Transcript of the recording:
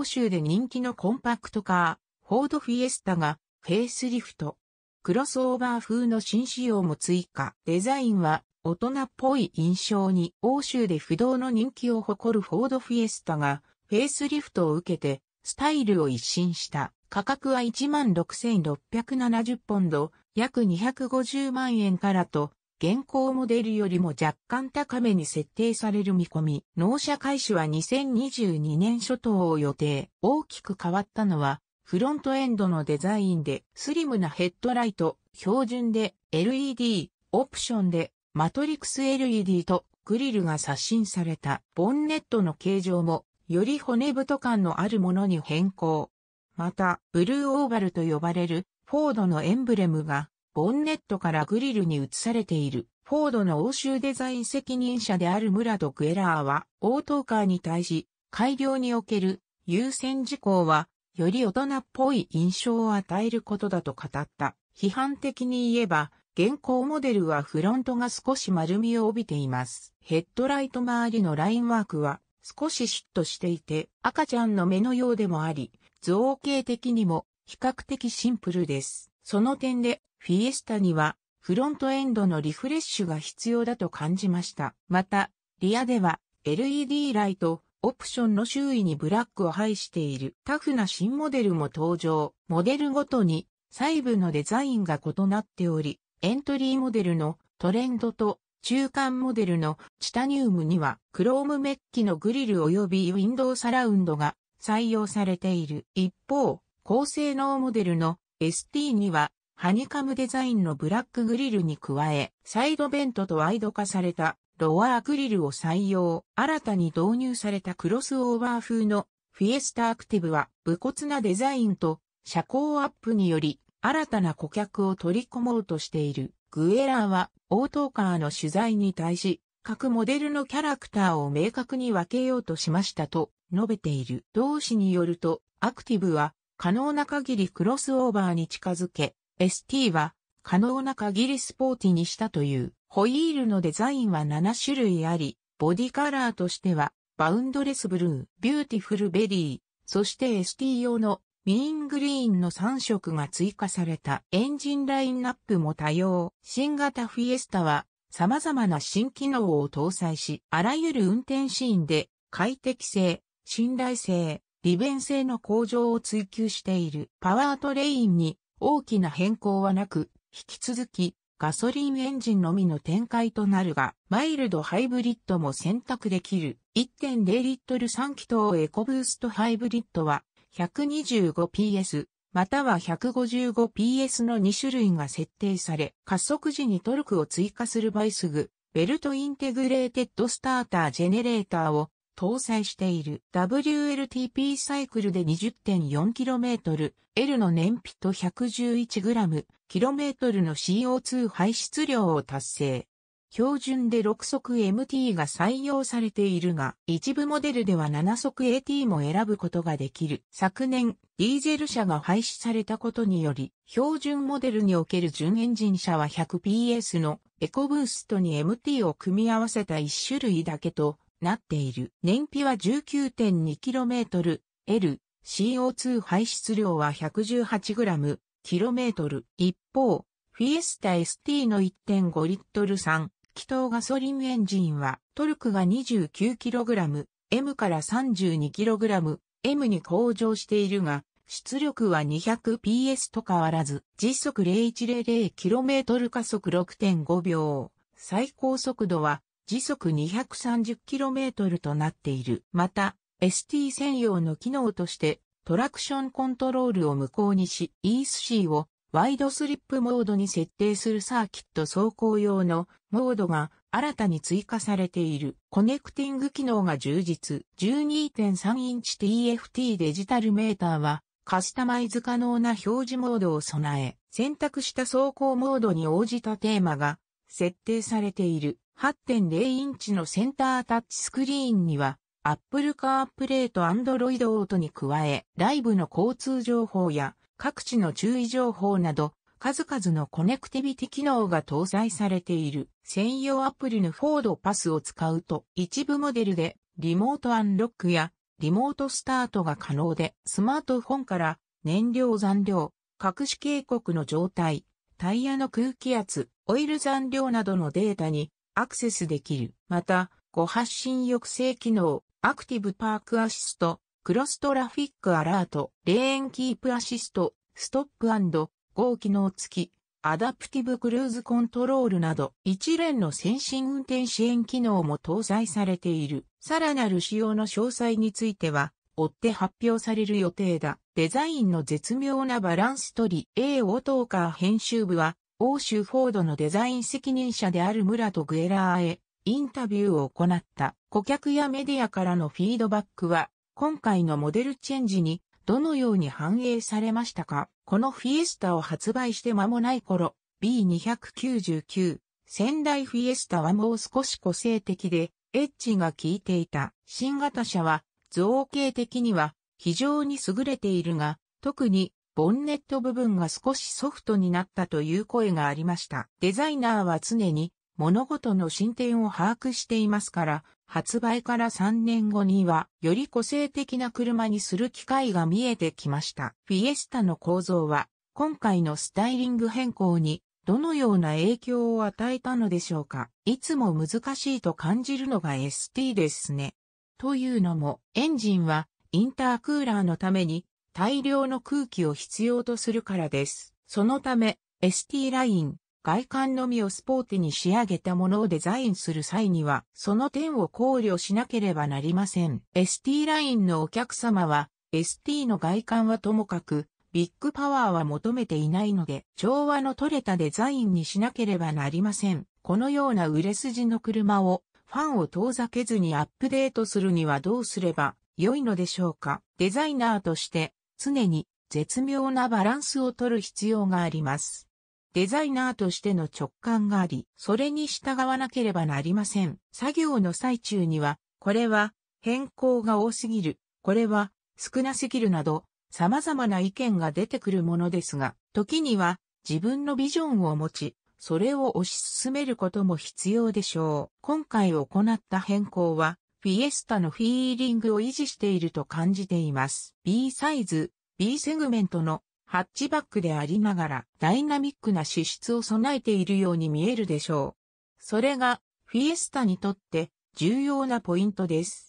欧州で人気のコンパクトカー、フォードフィエスタがフェイスリフト。クロスオーバー風の新仕様も追加。デザインは大人っぽい印象に欧州で不動の人気を誇るフォードフィエスタがフェイスリフトを受けてスタイルを一新した。価格は16,670ポンド、約250万円からと現行モデルよりも若干高めに設定される見込み、納車開始は2022年初頭を予定。大きく変わったのは、フロントエンドのデザインで、スリムなヘッドライト、標準で LED、オプションで、マトリクス LED とグリルが刷新された。ボンネットの形状も、より骨太感のあるものに変更。また、ブルーオーバルと呼ばれる、フォードのエンブレムがボンネットからグリルに移されている。フォードの欧州デザイン責任者であるムラド・クエラーは、オートカーに対し、改良における優先事項は、より大人っぽい印象を与えることだと語った。批判的に言えば、現行モデルはフロントが少し丸みを帯びています。ヘッドライト周りのラインワークは少しシュッとしていて、赤ちゃんの目のようでもあり、造形的にも比較的シンプルです。その点でフィエスタにはフロントエンドのリフレッシュが必要だと感じました。また、リアでは LED ライト、オプションの周囲にブラックを配しているタフな新モデルも登場。モデルごとに細部のデザインが異なっており、エントリーモデルのトレンドと中間モデルのチタニウムにはクロームメッキのグリル及びウィンドウサラウンドが採用されている。一方、高性能モデルの ST にはハニカムデザインのブラックグリルに加え、サイドベントとワイド化されたロアアグリルを採用。新たに導入されたクロスオーバー風のフィエスタアクティブは、武骨なデザインと車高アップにより、新たな顧客を取り込もうとしている。グエラーは、オートーカーの取材に対し、各モデルのキャラクターを明確に分けようとしましたと述べている。同氏によると、アクティブは可能な限りクロスオーバーに近づけ、ST は可能な限りスポーティにしたというホイールのデザインは7種類あり、ボディカラーとしてはバウンドレスブルー、ビューティフルベリー、そして ST 用のミーングリーンの3色が追加されたエンジンラインナップも多様。新型フィエスタは様々な新機能を搭載し、あらゆる運転シーンで快適性、信頼性、利便性の向上を追求しているパワートレインに大きな変更はなく、引き続き、ガソリンエンジンのみの展開となるが、マイルドハイブリッドも選択できる。1.0リットル3気筒エコブーストハイブリッドは、125PS、または 155PS の2種類が設定され、加速時にトルクを追加する倍イスベルトインテグレーテッドスタータージェネレーターを搭載している WLTP サイクルで 20.4km、L の燃費と 111g、km の CO2 排出量を達成。標準で6速 MT が採用されているが、一部モデルでは7速 AT も選ぶことができる。昨年、ディーゼル車が廃止されたことにより、標準モデルにおける純エンジン車は 100PS のエコブーストに MT を組み合わせた1種類だけとなっている。燃費は 19.2km、L、CO2 排出量は 118g、km。一方、フィエスタ ST の1.5リットル産、気筒ガソリンエンジンは、トルクが 29kg、M から 32kg、M に向上しているが、出力は 200PS と変わらず、時速 0100km 加速6.5秒、最高速度は時速 230km となっている。また、ST 専用の機能として、トラクションコントロールを無効にし、ESC をワイドスリップモードに設定するサーキット走行用のモードが新たに追加されている。コネクティング機能が充実。12.3インチ TFT デジタルメーターはカスタマイズ可能な表示モードを備え、選択した走行モードに応じたテーマが設定されている。8.0インチのセンタータッチスクリーンには、Apple CarPlay と Android Auto に加え、ライブの交通情報や各地の注意情報など、数々のコネクティビティ機能が搭載されている専用アプリのフォードパスを使うと一部モデルでリモートアンロックやリモートスタートが可能でスマートフォンから燃料残量、隠し警告の状態、タイヤの空気圧、オイル残量などのデータにアクセスできる。また、誤発信抑制機能、アクティブパークアシスト、クロストラフィックアラート、レーンキープアシスト、ストップゴー機能付き、アダプティブクルーズコントロールなど、一連の先進運転支援機能も搭載されている。さらなる仕様の詳細については、追って発表される予定だ。デザインの絶妙なバランス取り、A オトーカー編集部は、欧州フォードのデザイン責任者であるムラグエラーへインタビューを行った顧客やメディアからのフィードバックは今回のモデルチェンジにどのように反映されましたかこのフィエスタを発売して間もない頃 B299 仙台フィエスタはもう少し個性的でエッジが効いていた新型車は造形的には非常に優れているが特にボンネット部分が少しソフトになったという声がありました。デザイナーは常に物事の進展を把握していますから、発売から3年後には、より個性的な車にする機会が見えてきました。フィエスタの構造は、今回のスタイリング変更に、どのような影響を与えたのでしょうか。いつも難しいと感じるのが ST ですね。というのも、エンジンは、インタークーラーのために、大量の空気を必要とするからです。そのため、ST ライン、外観のみをスポーティに仕上げたものをデザインする際には、その点を考慮しなければなりません。ST ラインのお客様は、ST の外観はともかく、ビッグパワーは求めていないので、調和の取れたデザインにしなければなりません。このような売れ筋の車を、ファンを遠ざけずにアップデートするにはどうすれば良いのでしょうかデザイナーとして常に絶妙なバランスを取る必要があります。デザイナーとしての直感があり、それに従わなければなりません。作業の最中には、これは変更が多すぎる、これは少なすぎるなど、様々な意見が出てくるものですが、時には自分のビジョンを持ち、それを推し進めることも必要でしょう。今回行った変更は、フィエスタのフィーリングを維持していると感じています。B サイズ、B セグメントのハッチバックでありながらダイナミックな資質を備えているように見えるでしょう。それがフィエスタにとって重要なポイントです。